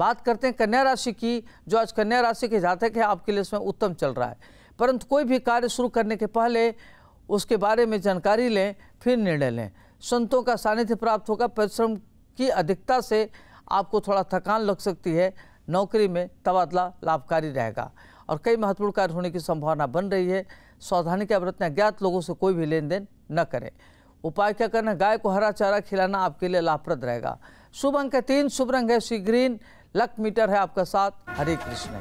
बात करते हैं कन्या राशि की जो आज कन्या राशि के जातक है आपके लिए इसमें उत्तम चल रहा है परंतु कोई भी कार्य शुरू करने के पहले उसके बारे में जानकारी लें फिर निर्णय लें संतों का सानिध्य प्राप्त होगा परिश्रम की अधिकता से आपको थोड़ा थकान लग सकती है नौकरी में तबादला लाभकारी रहेगा और कई महत्वपूर्ण कार्य होने की संभावना बन रही है सावधानी की अवरतना ज्ञात लोगों से कोई भी लेन देन न करें उपाय क्या करना गाय को हरा चारा खिलाना आपके लिए लाभप्रद रहेगा शुभ अंक तीन शुभ रंग है सी ग्रीन लक मीटर है आपका साथ हरे कृष्ण